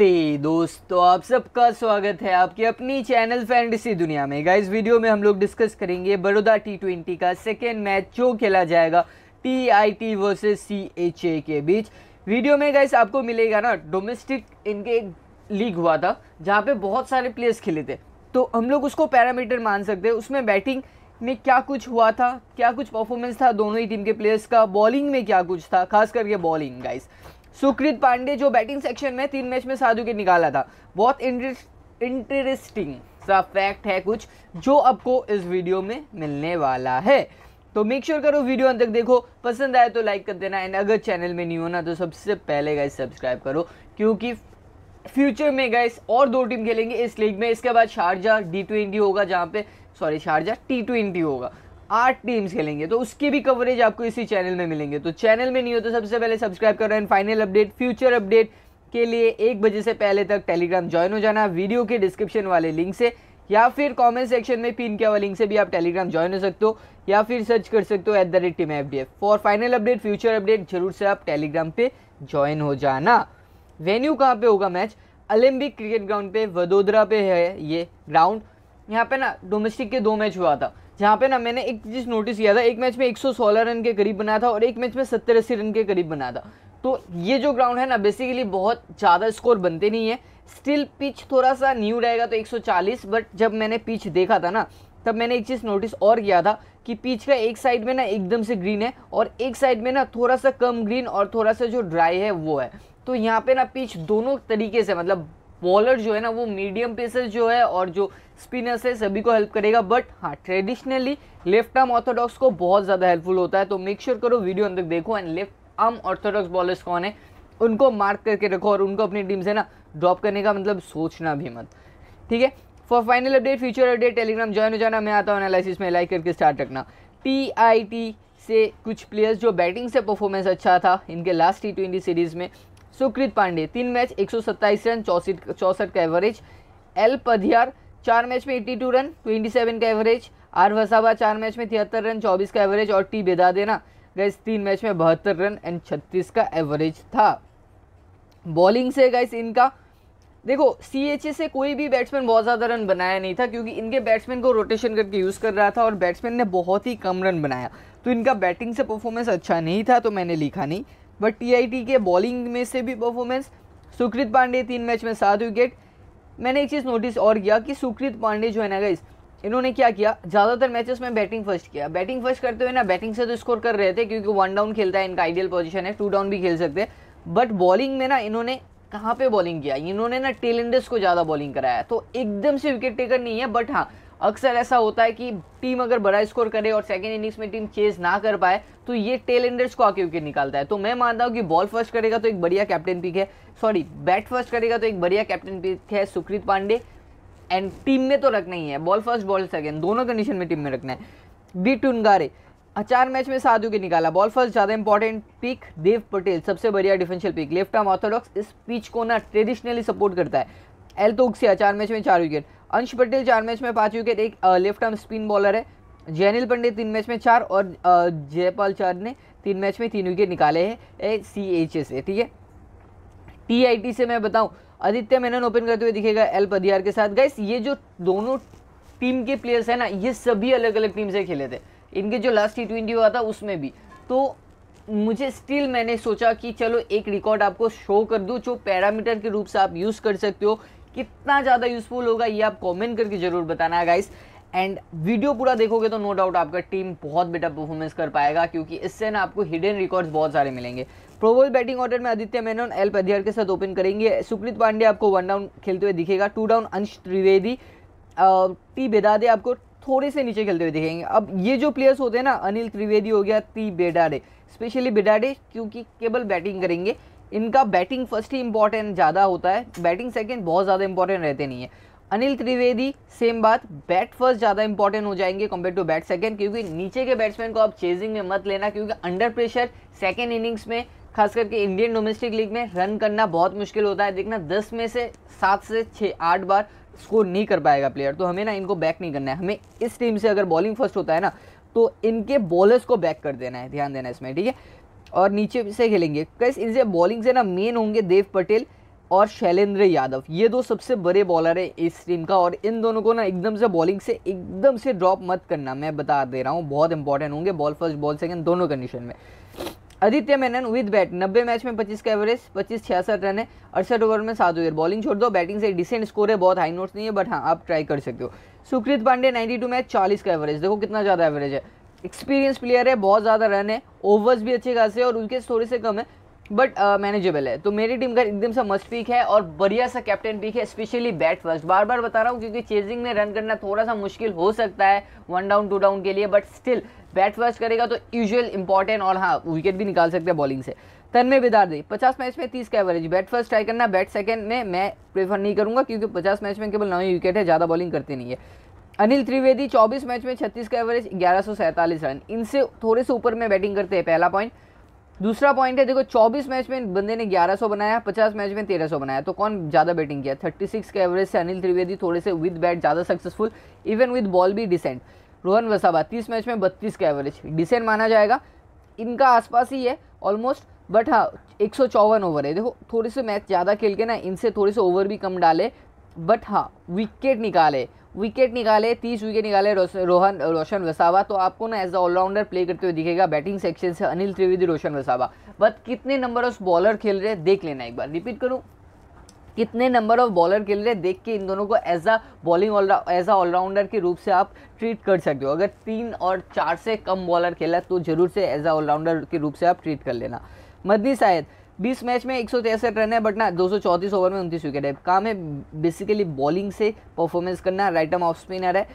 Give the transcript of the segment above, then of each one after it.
नमस्ते दोस्तों आप सबका स्वागत है आपके अपनी चैनल फैंटेसी दुनिया में गाइस वीडियो में हम लोग डिस्कस करेंगे बड़ौदा टी ट्वेंटी का सेकेंड मैच जो खेला जाएगा T I T versus C H A के बीच वीडियो में गाइस आपको मिलेगा ना डोमेस्टिक इनके एक लीग हुआ था जहाँ पे बहुत सारे प्लेयर्स खेले थे तो हम लोग उसको पैरामीटर मान सकते हैं उसमें बैटिंग में क्या कुछ हुआ था क्या कुछ परफॉर्मेंस था दोनों ही टीम के प्लेयर्स का बॉलिंग में क्या कुछ था खास करके बॉलिंग गाइस सुकृत पांडे जो बैटिंग सेक्शन में तीन मैच में सात विकेट निकाला था बहुत इंटरेस्टिंग सा फैक्ट है कुछ जो आपको इस वीडियो में मिलने वाला है तो मेक श्योर sure करो वीडियो अंत तक देखो पसंद आए तो लाइक कर देना एंड अगर चैनल में नहीं होना तो सबसे पहले गाइस सब्सक्राइब करो क्योंकि फ्यूचर में गाइस और दो टीम खेलेंगे इस लीग में इसके बाद शारजा डी ट्वेंटी होगा जहाँ पे सॉरी शारजा टी ट्वेंटी होगा आठ टीम्स खेलेंगे तो उसकी भी कवरेज आपको इसी चैनल में मिलेंगे तो चैनल में नहीं हो तो सबसे पहले सब्सक्राइब करो and final update future update के लिए एक बजे से पहले तक टेलीग्राम ज्वाइन हो जाना वीडियो के डिस्क्रिप्शन वाले लिंक से या फिर कमेंट सेक्शन में पिन किया हुआ लिंक से भी आप टेलीग्राम ज्वाइन हो सकते हो या फिर सर्च कर सकते हो at the rate team F D F for final update future update जरूर से आप टेलीग्राम पे ज्वाइन हो जाना वेन्यू कहाँ पे होगा मैच ओलंपिक क्रिकेट ग्राउंड पे वडोदरा पे है ये ग्राउंड यहाँ पे ना डोमेस्टिक के दो मैच हुआ था जहाँ पे ना मैंने एक चीज़ नोटिस किया था एक मैच में 116 रन के करीब बनाया था और एक मैच में सत्तर अस्सी रन के करीब बनाया था तो ये जो ग्राउंड है ना बेसिकली बहुत ज़्यादा स्कोर बनते नहीं है स्टिल पिच थोड़ा सा न्यू रहेगा तो 140 बट जब मैंने पिच देखा था ना तब मैंने एक चीज़ नोटिस और किया था कि पिच का एक साइड में ना एकदम से ग्रीन है और एक साइड में ना थोड़ा सा कम ग्रीन और थोड़ा सा जो ड्राई है वो है तो यहाँ पे ना पिच दोनों तरीके से मतलब बॉलर जो है ना वो मीडियम पेसर जो है और जो स्पिनर्स है सभी को हेल्प करेगा बट हाँ ट्रेडिशनली लेफ्ट आर्म ऑर्थोडॉक्स को बहुत ज़्यादा हेल्पफुल होता है तो मेक श्योर sure करो वीडियो अंदर देखो and left arm orthodox bowlers कौन है उनको मार्क करके रखो और उनको अपनी टीम से ना ड्रॉप करने का मतलब सोचना भी मत ठीक है for final update future update Telegram join हो जाना मैं आता हूँ एनालिसिस में लाइक करके स्टार्ट रखना टी आई टी से कुछ प्लेयर्स जो बैटिंग से परफॉर्मेंस अच्छा था इनके लास्ट टी ट्वेंटी सीरीज़ में सुकृत पांडे तीन मैच एक रन चौसठ चौसठ का एवरेज एल पधियार चार मैच में eighty two run twenty seven का एवरेज आर वसावा चार मैच में तिहत्तर रन चौबीस का एवरेज और टी बेदा देना गैस तीन मैच में बहत्तर रन एंड छत्तीस का एवरेज था बॉलिंग से गैस इनका देखो सी से कोई भी बैट्समैन बहुत ज़्यादा रन बनाया नहीं था क्योंकि इनके बैट्समैन को रोटेशन करके यूज़ कर रहा था और बैट्समैन ने बहुत ही कम रन बनाया तो इनका बैटिंग से परफॉर्मेंस अच्छा नहीं था तो मैंने लिखा नहीं बट टीआईटी के बॉलिंग में से भी परफॉर्मेंस सुकृत पांडे तीन मैच में सात विकेट मैंने एक चीज़ नोटिस और किया कि सुकृत पांडे जो है ना गाइज इन्होंने क्या किया ज़्यादातर मैचेस में बैटिंग फर्स्ट किया बैटिंग फर्स्ट करते हुए ना बैटिंग से तो स्कोर कर रहे थे क्योंकि वन डाउन खेलता है इनका आइडियल पोजीशन है टू डाउन भी खेल सकते हैं बट बॉलिंग में ना इन्होंने कहाँ पे बॉलिंग किया इन्होंने ना टेलेंडर्स को ज़्यादा बॉलिंग कराया तो एकदम से विकेट टेकर नहीं है बट हाँ अक्सर ऐसा होता है कि टीम अगर बड़ा स्कोर करे और सेकेंड इनिंग्स में टीम चेज ना कर पाए तो ये टेल एंडर्स को आके विकेट निकालता है तो मैं मानता हूँ कि बॉल फर्स्ट करेगा तो एक बढ़िया कैप्टन पिक है सॉरी बैट फर्स्ट करेगा तो एक बढ़िया कैप्टन पिक है सुकृत पांडे एंड टीम में तो रखना ही है बॉल फर्स्ट बॉल सेकेंड दोनों कंडीशन में टीम में रखना है बी टुनगारे चार मैच में साधु के निकाला बॉल फर्स्ट ज़्यादा इंपॉर्टेंट पिक देव पटेल सबसे बढ़िया differential pick left arm orthodox इस पिच को ना ट्रेडिशनली सपोर्ट करता है एल तो से चार मैच में चार विकेट अंश पटेल चार मैच में पाँच विकेट एक लेफ्ट आर्म स्पिन बॉलर है जैनिल पंडे तीन मैच में चार और जयपाल चार ने तीन मैच में तीन विकेट निकाले हैं सी एच ए से ठीक है टी आई टी से मैं बताऊं आदित्य मेनन ओपन करते हुए दिखेगा एल पदियार के साथ गैस ये जो दोनों टीम के प्लेयर्स हैं ना ये सभी अलग अलग टीम से खेले थे इनके जो लास्ट टी ट्वेंटी हुआ था उसमें भी तो मुझे स्टिल मैंने सोचा कि चलो एक रिकॉर्ड आपको शो कर दूँ जो पैरामीटर के रूप से आप यूज़ कर सकते हो कितना ज़्यादा यूजफुल होगा ये आप कॉमेंट करके ज़रूर बताना गाइस एंड वीडियो पूरा देखोगे तो नो डाउट आपका टीम बहुत बेटर परफॉर्मेंस कर पाएगा क्योंकि इससे ना आपको हिडन रिकॉर्ड्स बहुत सारे मिलेंगे प्रोबल बैटिंग ऑर्डर में आदित्य मेनन एल पधियर के साथ ओपन करेंगे सुप्रीत पांडे आपको वन डाउन खेलते हुए दिखेगा टू डाउन अंश त्रिवेदी टी बेदादे आपको थोड़े से नीचे खेलते हुए दिखेंगे अब ये जो प्लेयर्स होते हैं ना अनिल त्रिवेदी हो गया टी बेडाडे स्पेशली बेडाडे क्योंकि केवल बैटिंग करेंगे इनका बैटिंग फर्स्ट ही इंपॉर्टेंट ज़्यादा होता है बैटिंग सेकेंड बहुत ज़्यादा इंपॉर्टेंट रहते नहीं है अनिल त्रिवेदी सेम बात बैट फर्स्ट ज़्यादा इंपॉर्टेंट हो जाएंगे कंपेयर टू बैट सेकेंड क्योंकि नीचे के बैट्समैन को आप चेजिंग में मत लेना क्योंकि अंडर प्रेशर सेकेंड इनिंग्स में खास करके इंडियन डोमेस्टिक लीग में रन करना बहुत मुश्किल होता है देखना दस में से सात से छः आठ बार स्कोर नहीं कर पाएगा प्लेयर तो हमें ना इनको बैक नहीं करना है हमें इस टीम से अगर बॉलिंग फर्स्ट होता है ना तो इनके बॉलर्स को बैक कर देना है ध्यान देना इसमें ठीक है और नीचे से खेलेंगे कैसे इनसे बॉलिंग से ना मेन होंगे देव पटेल और शैलेंद्र यादव ये दो सबसे बड़े बॉलर हैं इस टीम का और इन दोनों को ना एकदम से बॉलिंग से एकदम से ड्रॉप मत करना मैं बता दे रहा हूँ बहुत इंपॉर्टेंट होंगे बॉल फर्स्ट बॉल सेकंड दोनों कंडीशन में Aditya Menon with bat 90 match में 25 का एवरेज पच्चीस छियासठ रन है अड़सठ ओवर में सात ओवर बॉलिंग छोड़ दो बैटिंग से डिसेंट स्कोर है बहुत हाई नोट्स नहीं है बट हाँ आप ट्राई कर सकते हो सुकृत पांडे 92 मैच 40 का एवरेज देखो कितना ज़्यादा एवरेज है एक्सपीरियंस प्लेयर है बहुत ज़्यादा रन है ओवर्स भी अच्छे खासे और उनके थोड़े से कम है बट मैनेजेबल uh, है तो मेरी टीम का एकदम सा मस्त पिक है और बढ़िया सा कैप्टन पिक है स्पेशली बैट फर्स्ट बार बार बता रहा हूँ क्योंकि चेजिंग में रन करना थोड़ा सा मुश्किल हो सकता है वन डाउन टू डाउन के लिए बट स्टिल बैट फर्स्ट करेगा तो यूजुअल इंपॉर्टेंट और हाँ विकेट भी निकाल सकते हैं बॉलिंग से तन में बेदार दी पचास मैच में तीस का एवरेज बैट फर्स्ट ट्राई करना बैट सेकंड में मैं प्रेफर नहीं करूँगा क्योंकि पचास मैच में केवल नौ विकेट है ज़्यादा बॉलिंग करते नहीं है अनिल त्रिवेदी 24 मैच में 36 का एवरेज ग्यारह रन इनसे थोड़े से ऊपर में बैटिंग करते हैं पहला पॉइंट दूसरा पॉइंट है देखो 24 मैच में बंदे ने 1100 बनाया 50 मैच में 1300 बनाया तो कौन ज़्यादा बैटिंग किया 36 के एवरेज से अनिल त्रिवेदी थोड़े से विद बैट ज़्यादा सक्सेसफुल इवन विद बॉल भी डिसेंट रोहन वसाबा 30 मैच में 32 का एवरेज डिसेंट माना जाएगा इनका आसपास ही है ऑलमोस्ट बट हाँ एक ओवर है देखो थोड़े से मैच ज़्यादा खेल के ना इनसे थोड़े से ओवर भी कम डाले बट हाँ विकेट निकाले विकेट निकाले तीस विकेट निकाले रोहन रोशन वसावा तो आपको ना एज अ ऑलराउंडर प्ले करते हुए दिखेगा बैटिंग सेक्शन से अनिल त्रिवेदी रोशन वसावा बट कितने नंबर ऑफ बॉलर खेल रहे देख लेना एक बार रिपीट करूँ कितने नंबर ऑफ बॉलर खेल रहे देख के इन दोनों को as a bowling as a allrounder के रूप से आप ट्रीट कर सकते हो अगर तीन और चार से कम बॉलर खेला तो जरूर से एज अ ऑलराउंडर के रूप से आप ट्रीट कर लेना मदनी शायद बीस मैच में एक रन है बट ना दो ओवर में उनतीस विकेट है काम है बेसिकली बॉलिंग से परफॉर्मेंस करना राइट आर्म ऑफ स्पिनर है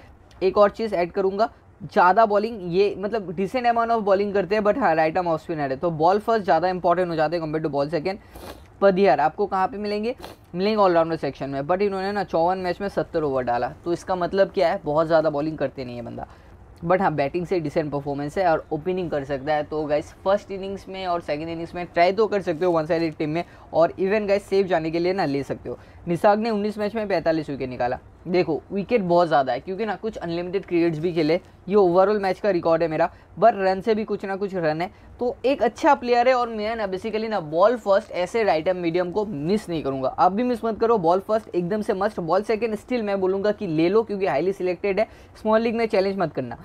एक और चीज़ ऐड करूँगा ज़्यादा बॉलिंग ये मतलब डिसेंट अमाउंट ऑफ बॉलिंग करते हैं बट हाँ राइट आर्म ऑफ स्पिनर है तो बॉल फर्स्ट ज़्यादा इंपॉर्टेंट हो जाते हैं compare to ball second Padiyar आपको कहाँ पे मिलेंगे मिलेंगे ऑलराउंडर सेक्शन में बट इन्होंने ना चौवन मैच में सत्तर ओवर डाला तो इसका मतलब क्या है बहुत ज़्यादा बॉलिंग करते नहीं है बंदा बट हाँ बैटिंग से डिसेंट परफॉर्मेंस है और ओपनिंग कर सकता है तो गाइस फर्स्ट इनिंग्स में और सेकंड इनिंग्स में ट्राई तो कर सकते हो वन साइड टीम में और इवन गाइस सेफ जाने के लिए ना ले सकते हो निशाग ने 19 मैच में 45 विकेट निकाला देखो विकेट बहुत ज़्यादा है क्योंकि ना कुछ अनलिमिटेड क्रिकेट्स भी खेले ये ओवरऑल मैच का रिकॉर्ड है मेरा बट रन से भी कुछ ना कुछ रन है तो एक अच्छा प्लेयर है और मैं ना बेसिकली ना बॉल फर्स्ट ऐसे राइट एम मीडियम को मिस नहीं करूँगा आप भी मिस मत करो बॉल फर्स्ट एकदम से मस्ट बॉल सेकेंड स्टिल मैं बोलूँगा कि ले लो क्योंकि हाईली सिलेक्टेड है स्मॉल लीग में चैलेंज मत करना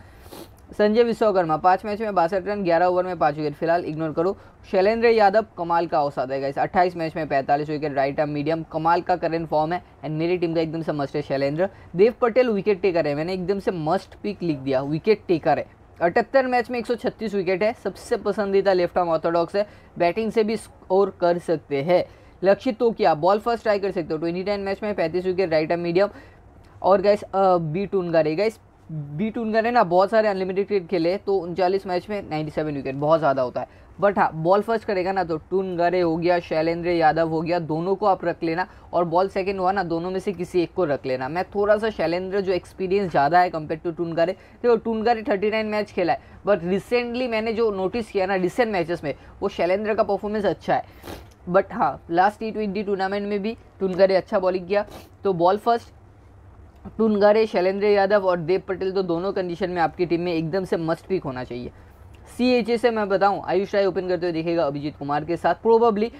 संजय विश्वकर्मा पाँच मैच में बासठ रन ग्यारह ओवर में पांच विकेट फिलहाल इग्नोर करो शैलेंद्र यादव कमाल का औसत है गाइस अट्ठाईस मैच में पैंतालीस विकेट राइट आर्म मीडियम कमाल का करेंट फॉर्म है एंड मेरी टीम का एकदम से मस्ट है शैलेंद्र देव पटेल विकेट टेकर है मैंने एकदम से मस्ट पिक लिख दिया विकेट टेकर है अठहत्तर मैच में 136 विकेट है सबसे पसंदीदा लेफ्ट आर्म ऑर्थोडॉक्स है बैटिंग से भी स्कोर कर सकते हैं लक्षित तो क्या बॉल फर्स्ट ट्राई कर सकते हो ट्वेंटी टेन मैच में पैंतीस विकेट राइट आर्म मीडियम और गैस टून का गैस बी टू उनका ना बहुत सारे अनलिमिटेड क्रिकेट खेले तो उनचालीस मैच में 97 विकेट बहुत ज़्यादा होता है बट हाँ बॉल फर्स्ट करेगा ना तो टून गरे हो गया शैलेंद्र यादव हो गया दोनों को आप रख लेना और बॉल सेकंड हुआ ना दोनों में से किसी एक को रख लेना मैं थोड़ा सा शैलेंद्र जो एक्सपीरियंस ज़्यादा है कंपेयर टू टून गरे देखो टून गरे थर्टी नाइन मैच खेला है बट रिसेंटली मैंने जो नोटिस किया ना रिसेंट मैचेस में वो शैलेंद्र का परफॉर्मेंस अच्छा है बट हाँ लास्ट टी ट्वेंटी टूर्नामेंट में भी गरे अच्छा बॉलिंग किया तो बॉल फर्स्ट टुनगारे शैलेंद्र यादव और देव पटेल तो दोनों कंडीशन में आपकी टीम में एकदम से मस्ट पिक होना चाहिए सी एच ए से मैं बताऊं आयुष राय ओपन करते हुए दिखेगा अभिजीत कुमार के साथ प्रोबेबली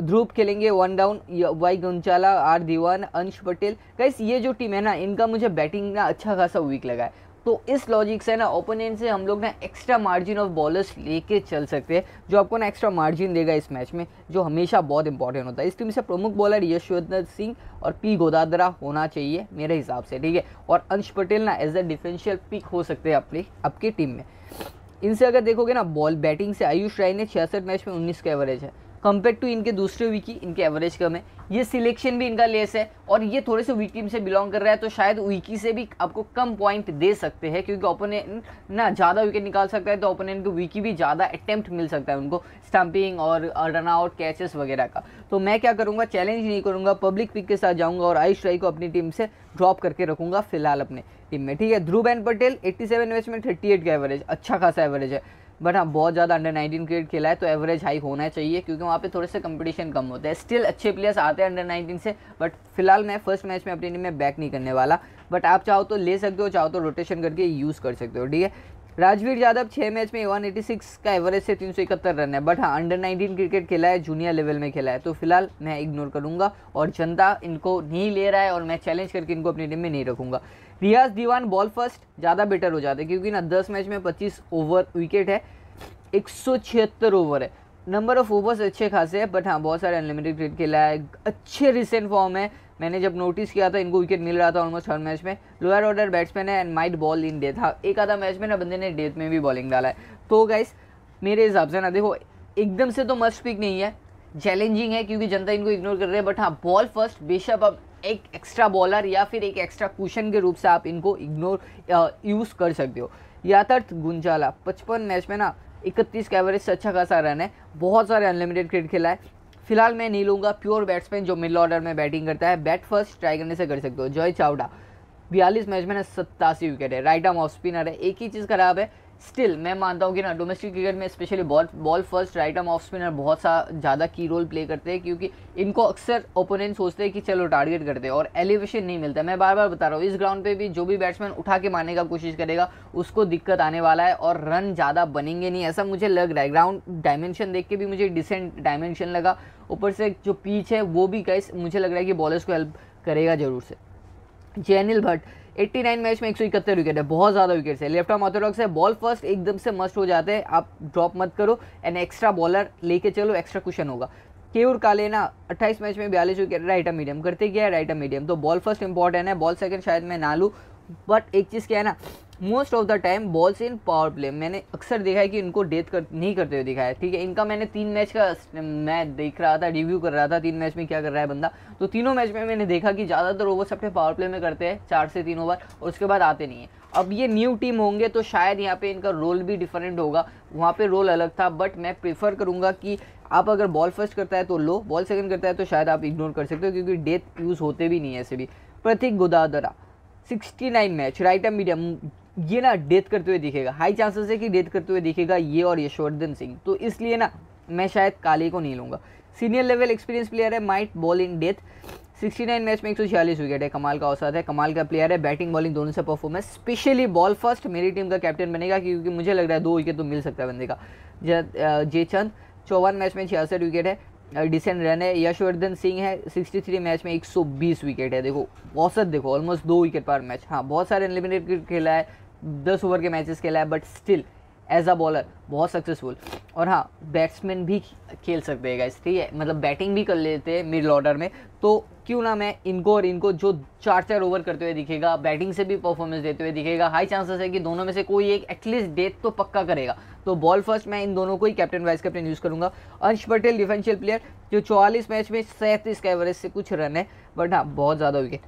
ध्रुव खेलेंगे one down Y Ganchala R Diwan Ansh Patel कैसे ये जो टीम है ना इनका मुझे बैटिंग ना अच्छा खासा वीक लगा है तो इस लॉजिक से ना ओपोनेंट से हम लोग ना एक्स्ट्रा मार्जिन ऑफ बॉलर्स लेके चल सकते हैं जो आपको ना एक्स्ट्रा मार्जिन देगा इस मैच में जो हमेशा बहुत इंपॉर्टेंट होता है इस टीम से प्रमुख बॉलर यशवंत सिंह और पी गोदादरा होना चाहिए मेरे हिसाब से ठीक है और अंश पटेल ना एज अ डिफेंशियल पिक हो सकते हैं अपनी आपकी टीम में इनसे अगर देखोगे ना बॉल बैटिंग से आयुष राय ने छियासठ मैच में उन्नीस का एवरेज है कंपेयर टू इनके दूसरे वीक की इनके एवरेज कम है ये सिलेक्शन भी इनका लेस है और ये थोड़े से वीक टीम से बिलोंग कर रहा है तो शायद वीकी से भी आपको कम पॉइंट दे सकते हैं क्योंकि ओपोनेंट ना ज़्यादा विकेट निकाल सकता है तो ओपोनेंट को वीकी भी ज़्यादा अटैम्प्ट मिल सकता है उनको स्टंपिंग और रन आउट कैचेस वगैरह का तो मैं क्या करूँगा चैलेंज नहीं करूँगा पब्लिक पिक के साथ जाऊँगा और आयुष राय को अपनी टीम से ड्रॉप करके रखूँगा फिलहाल अपने टीम में ठीक है Dhruv N Patel eighty seven में थर्टी का एवरेज अच्छा खासा एवरेज है बट हाँ बहुत ज़्यादा अंडर 19 क्रिकेट खेला है तो एवरेज हाई होना चाहिए क्योंकि वहाँ पे थोड़े से कंपटीशन कम होते हैं स्टिल अच्छे प्लेयर्स आते हैं अंडर 19 से बट फिलहाल मैं फर्स्ट मैच में अपनी टीम में बैक नहीं करने वाला बट आप चाहो तो ले सकते हो चाहो तो रोटेशन करके यूज़ कर सकते हो ठीक है राजवीर यादव छः मैच में 186 का एवरेज से 371 रन है बट हाँ अंडर 19 क्रिकेट खेला है जूनियर लेवल में खेला है तो फिलहाल मैं इग्नोर करूंगा और जनता इनको नहीं ले रहा है और मैं चैलेंज करके इनको अपनी टीम में नहीं रखूंगा रियाज दीवान बॉल फर्स्ट ज़्यादा बेटर हो जाते क्योंकि ना दस मैच में पच्चीस ओवर विकेट है एक ओवर है नंबर ऑफ ओवर्स अच्छे खासे हैं बट हाँ बहुत सारे अनलिमिटेड क्रिकेट खेला है अच्छे रिसेंट फॉर्म है मैंने जब नोटिस किया था इनको विकेट मिल रहा था ऑलमोस्ट हर मैच में लोअर ऑर्डर बैट्समैन है and might ball in death हाँ एक आधा मैच में ना बंदे ने डेथ में भी बॉलिंग डाला है तो गाइस मेरे हिसाब से ना देखो एकदम से तो मस्ट पिक नहीं है चैलेंजिंग है क्योंकि जनता इनको इग्नोर कर रही है बट हाँ बॉल फर्स्ट बेशक आप एक एक्स्ट्रा बॉलर या फिर एक एक्स्ट्रा क्वेश्चन के रूप से आप इनको इग्नोर यूज़ कर सकते हो याथर्थ गुंजाला पचपन मैच में ना इकतीस का एवरेज से अच्छा खासा रन है बहुत सारे अनलिमिटेड क्रिकेट खेला है फिलहाल मैं नहीं लूँगा प्योर बैट्समैन जो मिडल ऑर्डर में बैटिंग करता है बैट फर्स्ट ट्राई करने से कर सकते हो जॉय चावड़ा बयालीस मैच में सत्तासी विकेट है राइट आर्म ऑफ स्पिनर है एक ही चीज़ खराब है स्टिल मैं मानता हूँ कि ना डोमेस्टिक क्रिकेट में specially ball ball first right arm off spinner बहुत सा ज़्यादा की रोल प्ले करते हैं क्योंकि इनको अक्सर ओपोनेंट सोचते हैं कि चलो टारगेट करते हैं और एलिवेशन नहीं मिलता मैं बार बार बता रहा हूँ इस ग्राउंड पे भी जो भी बैट्समैन उठा के मारने का कोशिश करेगा उसको दिक्कत आने वाला है और रन ज़्यादा बनेंगे नहीं ऐसा मुझे लग रहा है ग्राउंड डायमेंशन देख के भी मुझे डिसेंट डायमेंशन लगा ऊपर से जो पीच है वो भी कैसे मुझे लग रहा है कि बॉलर्स को हेल्प करेगा ज़रूर से जैनिल भट्ट 89 मैच में एक सौ इकहत्तर विकेट है बहुत ज़्यादा विकेट्स है लेफ्ट आर्म ऑर्थोडॉक्स है बॉल फर्स्ट एकदम से मस्ट हो जाते हैं आप ड्रॉप मत करो एंड एक्स्ट्रा बॉलर लेके चलो एक्स्ट्रा क्वेश्चन होगा केवर का लेना अट्ठाईस मैच में बयालीस विकेट राइट मीडियम करते क्या है राइट मीडियम तो बॉल फर्स्ट इंपॉर्टेंट है बॉल सेकंड शायद मैं ना लूँ बट एक चीज़ क्या है ना most of the time balls in power play मैंने अक्सर देखा है कि इनको डेथ कर नहीं करते हुए दिखाया है ठीक है इनका मैंने तीन मैच का मैं देख रहा था रिव्यू कर रहा था तीन मैच में क्या कर रहा है बंदा तो तीनों मैच में मैंने देखा कि ज़्यादातर ओवर्स अपने पावर प्ले में करते हैं चार से तीन ओवर और उसके बाद आते नहीं है अब ये न्यू टीम होंगे तो शायद यहाँ पे इनका रोल भी डिफरेंट होगा वहाँ पे रोल अलग था बट मैं प्रेफर करूँगा कि आप अगर बॉल फर्स्ट करता है तो लो बॉल सेकंड करता है तो शायद आप इग्नोर कर सकते हो क्योंकि डेथ यूज़ होते भी नहीं है ऐसे भी Prateek Godadara 69 match right arm medium ये ना डेथ करते हुए दिखेगा हाई चांसेस है कि डेथ करते हुए दिखेगा ये और यशवर्धन सिंह तो इसलिए ना मैं शायद काले को नहीं लूँगा सीनियर लेवल एक्सपीरियंस प्लेयर है might ball in death 69 match में एक विकेट है कमाल का औसत है कमाल का प्लेयर है बैटिंग बॉलिंग दोनों से परफॉर्मेंस स्पेशली बॉल फर्स्ट मेरी टीम का कैप्टन बनेगा क्योंकि मुझे लग रहा है दो विकेट तो मिल सकता है बंदे का जे चंद चौवन मैच में छियासठ विकेट है डिसेंट रन है यशवर्धन सिंह है 63 मैच में 120 विकेट है देखो औसत देखो ऑलमोस्ट दो विकेट पर मैच हाँ बहुत सारे एलिमिनेट खेला है दस ओवर के मैचेस खेला है but still as a bowler बहुत सक्सेसफुल और हाँ बैट्समैन भी खेल सकते हैं गाइस ठीक है मतलब बैटिंग भी कर लेते हैं मिडिल ऑर्डर में तो क्यों ना मैं इनको और इनको जो चार चार ओवर करते हुए दिखेगा बैटिंग से भी परफॉर्मेंस देते हुए दिखेगा हाई चांसेस है कि दोनों में से कोई एक एटलीस्ट डेथ तो पक्का करेगा तो बॉल फर्स्ट मैं इन दोनों को ही कैप्टन वाइस कैप्टन यूज़ करूंगा अंश पटेल डिफेंशियल प्लेयर जो चौवालीस मैच में सैंतीस का एवरेज से कुछ रन है बट हाँ बहुत ज़्यादा विकेट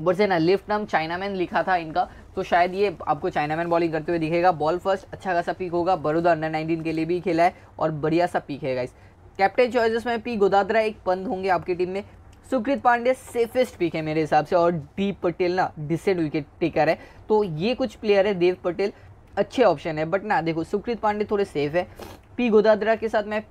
ऊपर से ना लेफ्ट आर्म चाइनामैन लिखा था इनका तो शायद ये आपको चाइनामैन बॉलिंग करते हुए दिखेगा बॉल फर्स्ट अच्छा खासा पीक होगा बड़ौदा अंडर 19 के लिए भी खेला है और बढ़िया सा पीक है गाइस कैप्टन चॉइसेस में पी गोदादरा एक पंद होंगे आपकी टीम में सुकृत पांडे सेफेस्ट पिक है मेरे हिसाब से और डी पटेल ना डिसेंट विकेट टेकर है तो ये कुछ प्लेयर है देव पटेल अच्छे ऑप्शन है बट ना देखो सुकृत पांडे थोड़े सेफ है पी गोदादरा के साथ मैं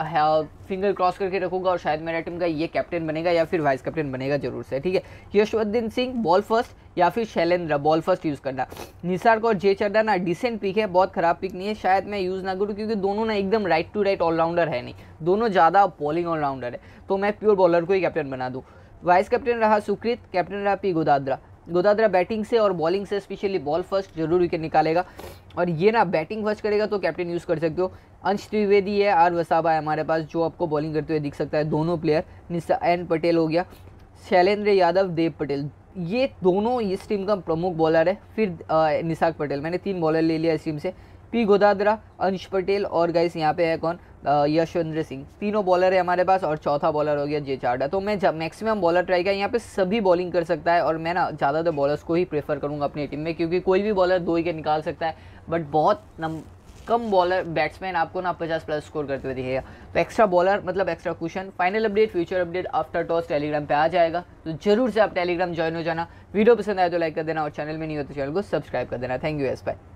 फिंगर क्रॉस करके रखूंगा और शायद मेरा टीम का ये कैप्टन बनेगा या फिर वाइस कैप्टन बनेगा जरूर से ठीक है यशवर्धन सिंह बॉल फर्स्ट या फिर शैलेंद्र बॉल फर्स्ट यूज़ करना निसार को और जे ना डिसेंट पिक है बहुत ख़राब पिक नहीं है शायद मैं यूज़ ना करूँ क्योंकि दोनों ना एकदम राइट टू राइट ऑलराउंडर है नहीं दोनों ज़्यादा बॉलिंग ऑलराउंडर है तो मैं प्योर बॉलर को ही कैप्टन बना दूँ वाइस कैप्टन रहा सुकृत कैप्टन रहा पी गोदाद्रा गोदादरा बैटिंग से और बॉलिंग से स्पेशली बॉल फर्स्ट जरूर विकेट निकालेगा और ये ना बैटिंग फर्स्ट करेगा तो कैप्टन यूज़ कर सकते हो अंश त्रिवेदी है आर वसाबा है हमारे पास जो आपको बॉलिंग करते हुए दिख सकता है दोनों प्लेयर निस्सा एन पटेल हो गया शैलेंद्र यादव देव पटेल ये दोनों इस टीम का प्रमुख बॉलर है फिर निशाक पटेल मैंने तीन बॉलर ले लिया इस टीम से पी गोदादरा अंश पटेल और गाइस यहाँ पे है कौन यशवेंद्र सिंह तीनों बॉलर है हमारे पास और चौथा बॉलर हो गया जे चार्डा तो मैं मैक्सिमम बॉलर ट्राई किया यहाँ पे सभी बॉलिंग कर सकता है और मैं ना ज़्यादातर बॉलर्स को ही प्रेफर करूँगा अपनी टीम में क्योंकि कोई भी बॉलर दो ही के निकाल सकता है बट बहुत कम बॉलर बैट्समैन आपको ना पचास प्लस स्कोर करते हुए दिखेगा तो एक्स्ट्रा बॉलर मतलब extra question final update future update after toss Telegram पे आ जाएगा तो जरूर से आप टेलीग्राम ज्वाइन हो जाना वीडियो पसंद आए तो लाइक कर देना और चैनल में नहीं हो तो चैनल को सब्सक्राइब कर देना थैंक यू एस बाई